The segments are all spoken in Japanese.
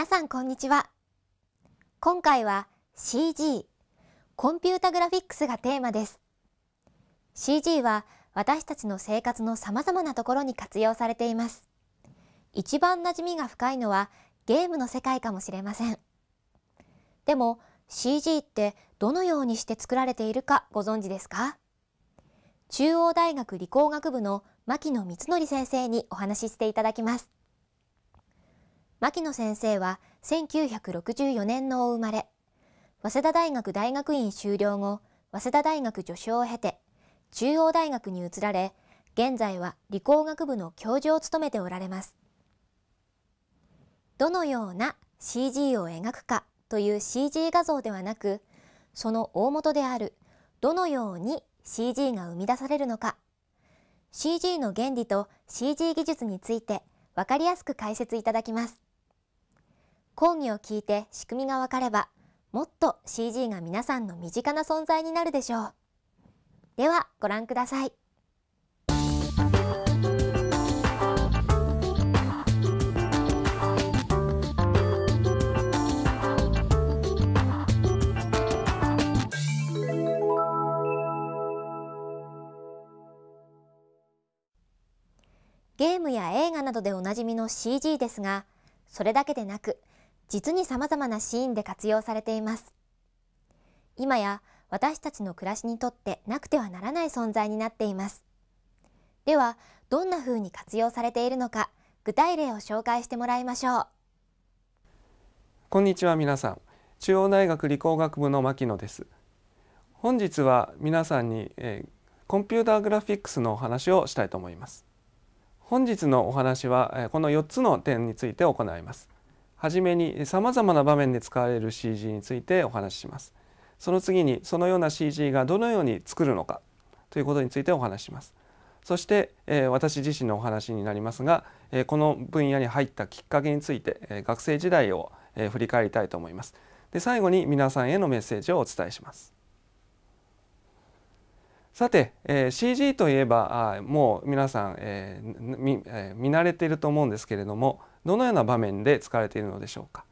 皆さんこんにちは今回は CG コンピュータグラフィックスがテーマです CG は私たちの生活の様々なところに活用されています一番馴染みが深いのはゲームの世界かもしれませんでも CG ってどのようにして作られているかご存知ですか中央大学理工学部の牧野光則先生にお話ししていただきます牧野先生は1964年のお生まれ早稲田大学大学院修了後早稲田大学助手を経て中央大学に移られ現在は理工学部の教授を務めておられますどのような CG を描くかという CG 画像ではなくその大元であるどのように CG が生み出されるのか CG の原理と CG 技術について分かりやすく解説いただきます講義を聞いて仕組みが分かれば、もっと CG が皆さんの身近な存在になるでしょう。ではご覧ください。ゲームや映画などでおなじみの CG ですが、それだけでなく、実に様々なシーンで活用されています今や私たちの暮らしにとってなくてはならない存在になっていますではどんな風に活用されているのか具体例を紹介してもらいましょうこんにちは皆さん中央大学理工学部の牧野です本日は皆さんに、えー、コンピューターグラフィックスのお話をしたいと思います本日のお話はえこの4つの点について行いますはじめにさまざまな場面で使われる CG についてお話しします。その次にそのような CG がどのように作るのかということについてお話しします。そして、えー、私自身のお話になりますが、えー、この分野に入ったきっかけについて、えー、学生時代を、え振り返りたいと思います。で最後に皆さんへのメッセージをお伝えします。さて、え CG といえばあもう皆さん、えー、見慣れていると思うんですけれどもどのような場面で使われているのでしょうか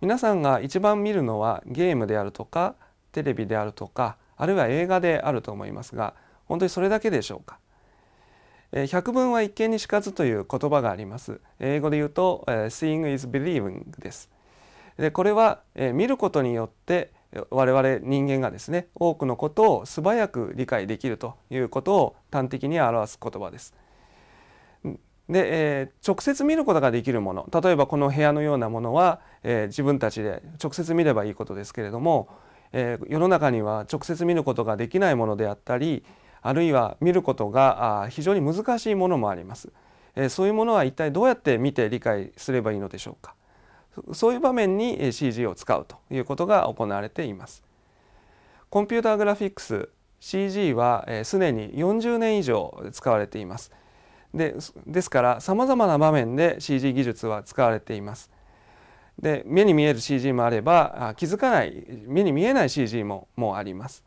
皆さんが一番見るのはゲームであるとかテレビであるとかあるいは映画であると思いますが本当にそれだけでしょうか百聞は一見にしかずという言葉があります英語で言うと seeing is believing ですでこれは見ることによって我々人間がですね多くのことを素早く理解できるということを端的に表す言葉ですで、えー、直接見ることができるもの例えばこの部屋のようなものは、えー、自分たちで直接見ればいいことですけれども、えー、世の中には直接見ることができないものであったりあるいは見ることが非常に難しいものもあります、えそういうものは一体どうやって見て理解すればいいのでしょうかそういう場面に CG を使うということが行われていますコンピューターグラフィックス CG はすでに40年以上使われていますでですからさまざまな場面で CG 技術は使われています。で目に見える CG もあれば気づかない目に見えない CG ももあります。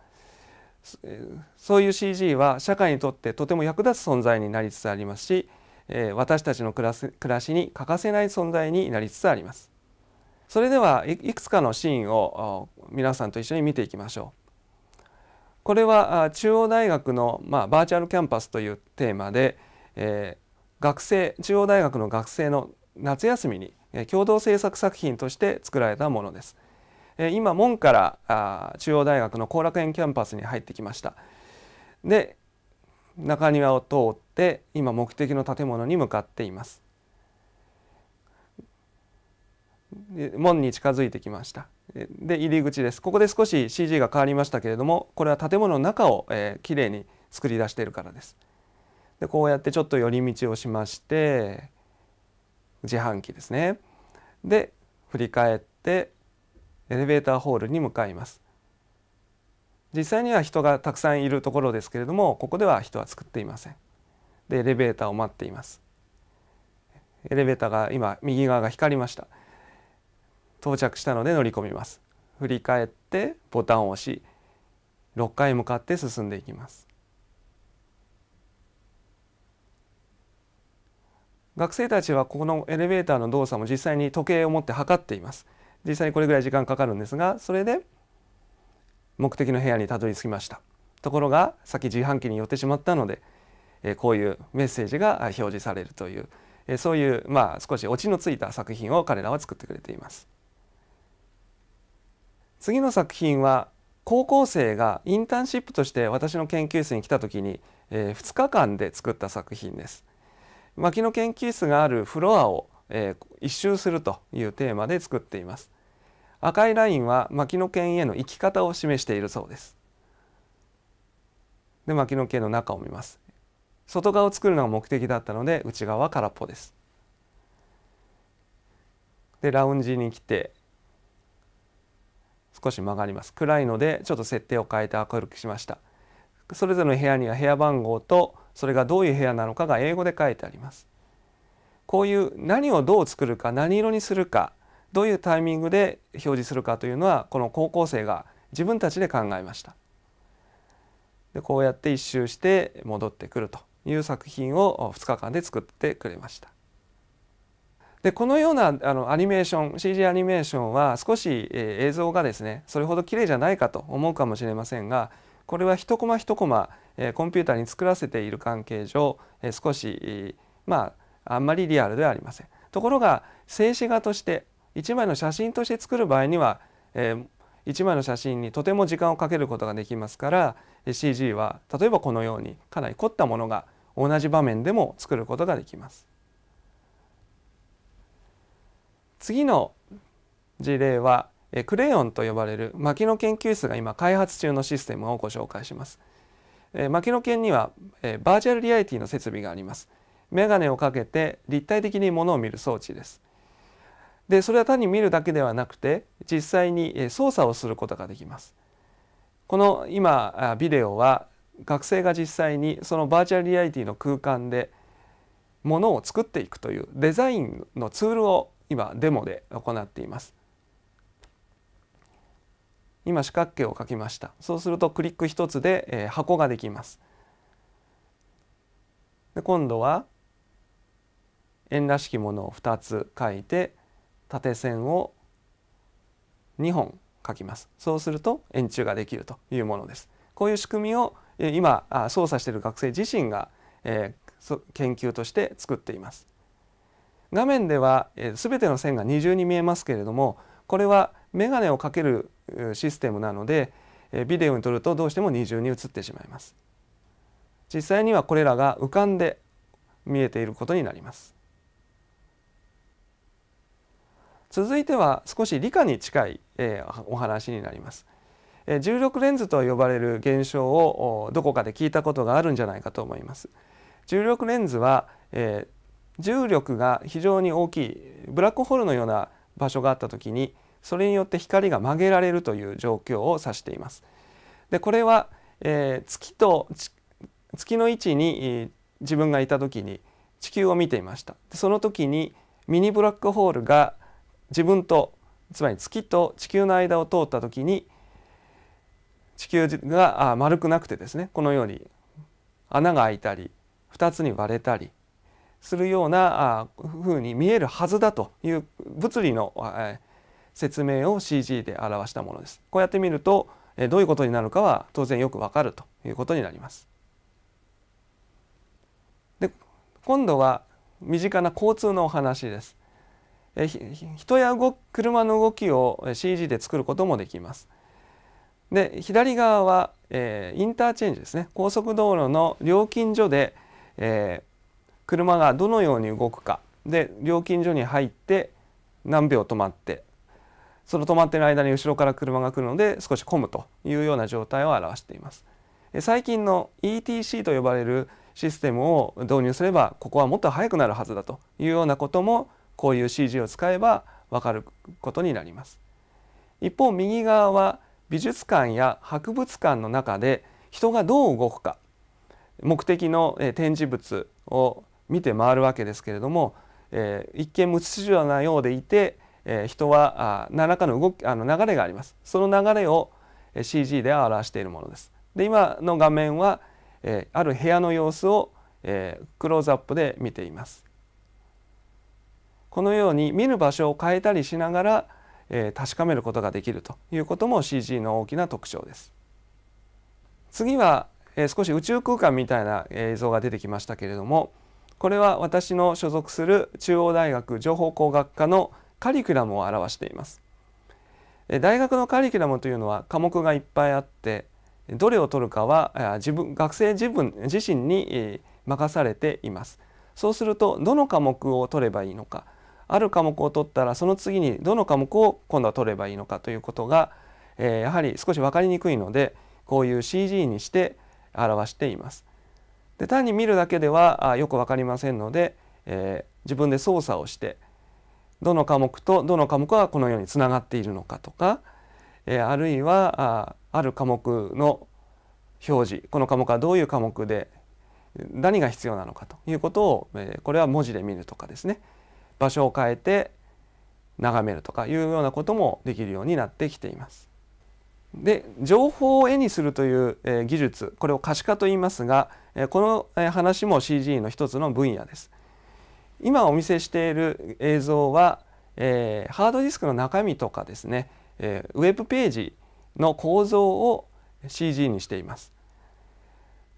そういう CG は社会にとってとても役立つ存在になりつつありますし私たちの暮らしに欠かせない存在になりつつあります。それではいくつかのシーンを皆さんと一緒に見ていきましょう。これは中央大学の、まあ、バーチャルキャンパスというテーマでえー、学生中央大学の学生の夏休みに、えー、共同制作作品として作られたものです。えー、今門からあ中央大学の後楽園キャンパスに入ってきました。で中庭を通って今目的の建物に向かっています。門に近づいてきました。で入り口です。ここで少し CG が変わりましたけれどもこれは建物の中を、えー、きれいに作り出しているからです。でこうやってちょっと寄り道をしまして自販機ですねで振り返ってエレベーターホールに向かいます実際には人がたくさんいるところですけれどもここでは人は作っていませんでエレベーターを待っていますエレベーターが今右側が光りました到着したので乗り込みます振り返ってボタンを押し6階向かって進んでいきます学生たちはここのエレベーターの動作も実際に時計を持って測っています実際にこれぐらい時間かかるんですがそれで目的の部屋にたどり着きましたところがさっき自販機に寄ってしまったので、えこういうメッセージが表示されるという、えそういうまあ少しオチのついた作品を彼らは作ってくれています次の作品は高校生がインターンシップとして私の研究室に来た時に、え2日間で作った作品です薪の研究室があるフロアを、えー、一周するというテーマで作っています赤いラインは牧野犬への生き方を示しているそうですで牧野犬の中を見ます外側を作るのが目的だったので内側は空っぽですでラウンジに来て少し曲がります暗いのでちょっと設定を変えて明るくしましたそれぞれの部屋には部屋番号とそれがどういう部屋なのかが英語で書いてあります。こういう何をどう作るか何色にするかどういうタイミングで表示するかというのはこの高校生が自分たちで考えました。でこうやって一周して戻ってくるという作品を2日間で作ってくれました。でこのようなあのアニメーション CG アニメーションは少し、えー、映像がですねそれほど綺麗じゃないかと思うかもしれませんがこれは一コマ一コマコンピューターに作らせている関係上少しまああんまりリアルではありません。ところが静止画として一枚の写真として作る場合には、えー、1枚の写真にとても時間をかけることができますから CG は例えばこのようにかなり凝ったものが同じ場面でも作ることができます。次の事例はクレヨンと呼ばれる薪の研究室が今開発中のシステムをご紹介します。牧野研にはバーチャルリアリティの設備があります。メガネをかけて立体的に物を見る装置です。でそれは単に見るだけではなくて実際に操作をすることができます。この今ビデオは学生が実際にそのバーチャルリアリティの空間で物を作っていくというデザインのツールを今デモで行っています。今四角形を書きましたそうするとクリック一つで、えー、箱ができますで今度は円らしきものを2つ書いて縦線を2本書きますそうすると円柱ができるというものですこういう仕組みを今操作している学生自身が、えー、研究として作っています画面では、えー、全ての線が二重に見えますけれどもこれは眼鏡をかけるシステムなのでビデオに撮るとどうしても二重に映ってしまいます実際にはこれらが浮かんで見えていることになります続いては少し理科に近い、お話になります、重力レンズと呼ばれる現象をどこかで聞いたことがあるんじゃないかと思います重力レンズは、重力が非常に大きいブラックホールのような場所があったときに、それによって光が曲げられるという状況を指しています。でこれは、えー、月と月の位置に自分がいた時に地球を見ていましたその時にミニブラックホールが自分とつまり月と地球の間を通った時に地球が丸くなくてですねこのように穴が開いたり2つに割れたりするようなふうに見えるはずだという物理の説明を CG で表したものです。こうやって見るとどういうことになるかは当然よくわかるということになります。で今度は身近な交通のお話です。え人や動車の動きを CG で作ることもできます。で左側は、えー、インターチェンジですね高速道路の料金所で、えー、車がどのように動くかで料金所に入って何秒止まってその止まっている間に後ろから車が来るので少し混むというような状態を表しています。最近の ETC と呼ばれるシステムを導入すればここはもっと速くなるはずだというようなこともこういう CG を使えば分かることになります。一方右側は美術館や博物館の中で人がどう動くか目的の展示物を見て回るわけですけれども、えー、一見無秩序なようでいてえー、人はあ何らかの動きあの流れがありますその流れを CG で表しているものです。で今の画面は、えある部屋の様子を、えクローズアップで見ています。このように見る場所を変えたりしながら、え確かめることができるということも CG の大きな特徴です。次は、え少し宇宙空間みたいな映像が出てきましたけれどもこれは私の所属する中央大学情報工学科のカリキュラムを表しています大学のカリキュラムというのは科目がいっぱいあってどれを取るかは自分学生自分自身に任されていますそうするとどの科目を取ればいいのかある科目を取ったらその次にどの科目を今度は取ればいいのかということが、えやはり少し分かりにくいのでこういう CG にして表しています。で単に見るだけではよく分かりませんので、えー、自分で操作をしてどの科目とどの科目はこのようにつながっているのかとか、えあるいはある科目の表示この科目はどういう科目で何が必要なのかということを、えこれは文字で見るとかですね場所を変えて眺めるとかいうようなこともできるようになってきています。で情報を絵にするという、え技術これを可視化と言いますが、えこの話も CG の一つの分野です。今お見せしている映像は、えー、ハードディスクの中身とかですね、えー、ウェブページの構造を CG にしています。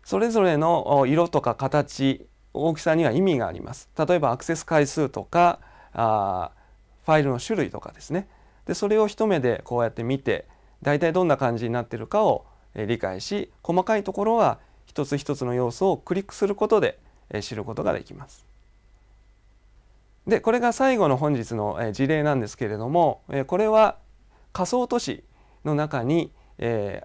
それぞれの色とか形大きさには意味があります。例えばアクセス回数とかあファイルの種類とかですねでそれを一目でこうやって見て大体どんな感じになってるかを理解し細かいところは一つ一つの要素をクリックすることで知ることができます。でこれが最後の本日の、え事例なんですけれども、えこれは仮想都市の中に、え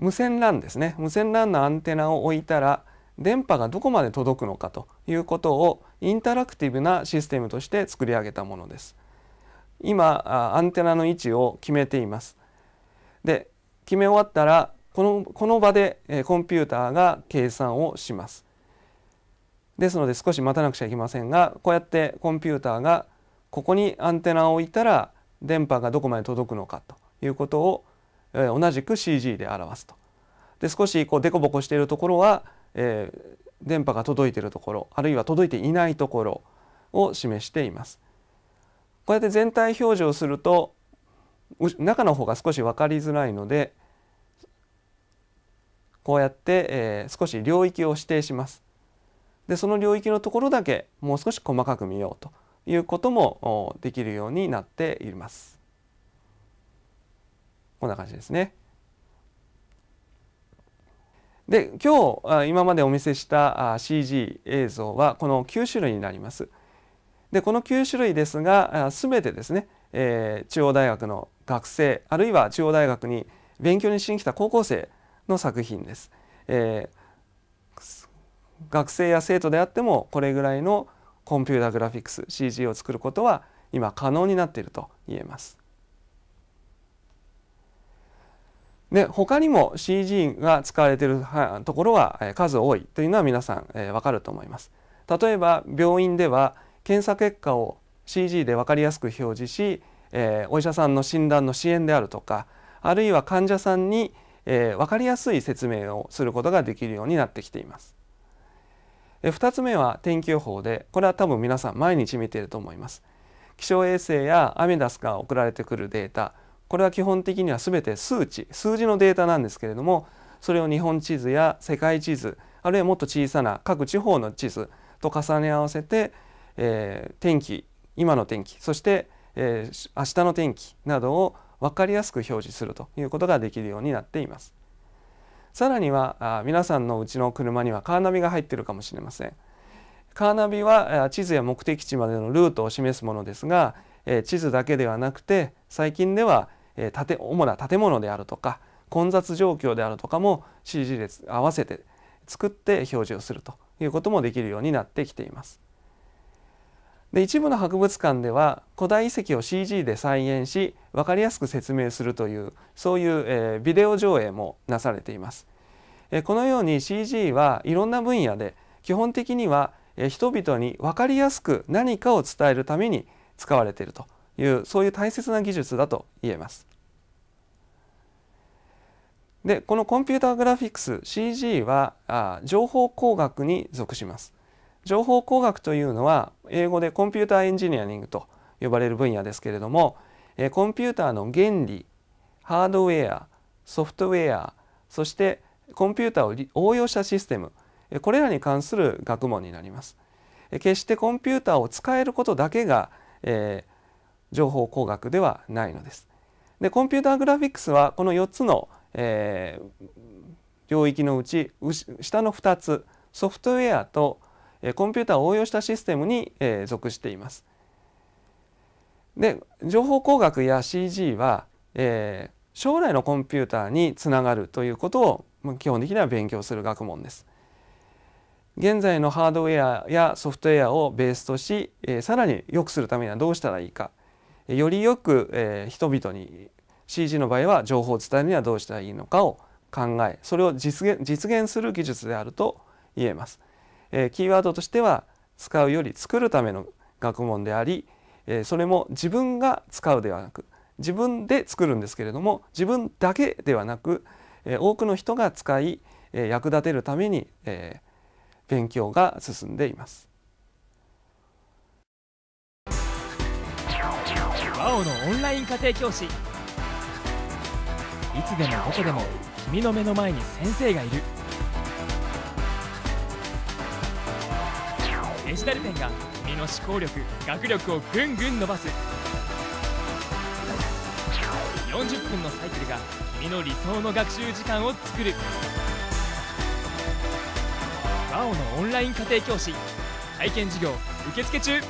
ー、無線 LAN ですね無線 LAN のアンテナを置いたら電波がどこまで届くのかということをインタラクティブなシステムとして作り上げたものです。今アンテナの位置を決めています。で決め終わったらこのこの場でコンピューターが計算をします。ですので少し待たなくちゃいけませんがこうやってコンピューターがここにアンテナを置いたら電波がどこまで届くのかということを同じく CG で表すと。で少しこうデコボコしているところは、えー、電波が届いているところあるいは届いていないところを示しています。こうやって全体表示をすると中の方が少し分かりづらいのでこうやって、えー、少し領域を指定します。でその領域のところだけもう少し細かく見ようということもできるようになっています。こんな感じですね。で今日今までお見せした CG 映像はこの9種類になります。でこの9種類ですが全てですね、えー、中央大学の学生あるいは中央大学に勉強にしに来た高校生の作品です。えー、学生や生徒であってもこれぐらいのコンピューターグラフィックス CG を作ることは今可能になっていると言えます。で他にも CG が使われているところは数多いというのは皆さん、えー、かると思います。例えば病院では検査結果を CG で分かりやすく表示し、えー、お医者さんの診断の支援であるとかあるいは患者さんに、えー、分かりやすい説明をすることができるようになってきています。2つ目は天気予報でこれは多分皆さん毎日見ていると思います気象衛星やアメダスから送られてくるデータこれは基本的には全て数値数字のデータなんですけれどもそれを日本地図や世界地図あるいはもっと小さな各地方の地図と重ね合わせて、えー、天気今の天気そして、えー、明日の天気などを分かりやすく表示するということができるようになっています。さらには皆さんのうちの車にはカーナビが入ってるかもしれません。カーナビは地図や目的地までのルートを示すものですが地図だけではなくて最近では建主な建物であるとか混雑状況であるとかも CG 列合わせて作って表示をするということもできるようになってきています。で一部の博物館では古代遺跡を CG で再現し分かりやすく説明するというそういう、えー、ビデオ上映もなされています。えー、このように CG はいろんな分野で基本的には、えー、人々に分かりやすく何かを伝えるために使われているというそういう大切な技術だと言えます。でこのコンピューターグラフィックス CG はあ情報工学に属します。情報工学というのは英語でコンピューターエンジニアリングと呼ばれる分野ですけれどもコンピューターの原理ハードウェアソフトウェアそしてコンピューターを応用したシステムこれらに関する学問になります。決してコンピューターを使えることだけが、えー、情報工学ではないのです。でコンピューターグラフィックスはこの4つの、えー、領域のうち下の2つソフトウェアとコンピューターを応用したシステムに属しています。で情報工学や CG は、えー、将来のコンピューターにつながるということを基本的には勉強する学問です。現在のハードウェアやソフトウェアをベースとし、えー、さらに良くするためにはどうしたらいいかよりよく、えー、人々に CG の場合は情報を伝えるにはどうしたらいいのかを考えそれを実現実現する技術であると言えます。えー、キーワードとしては使うより作るための学問であり、えー、それも自分が使うではなく自分で作るんですけれども自分だけではなく、えー、多くの人が使い、えー、役立てるために、えー、勉強が進んでいます。ワオのオンライン家庭教師いつでもどこでも君の目の前に先生がいる。デジタルペンが君の思考力学力をぐんぐん伸ばす40分のサイクルが君の理想の学習時間を作る WOW のオンライン家庭教師体験授業受付中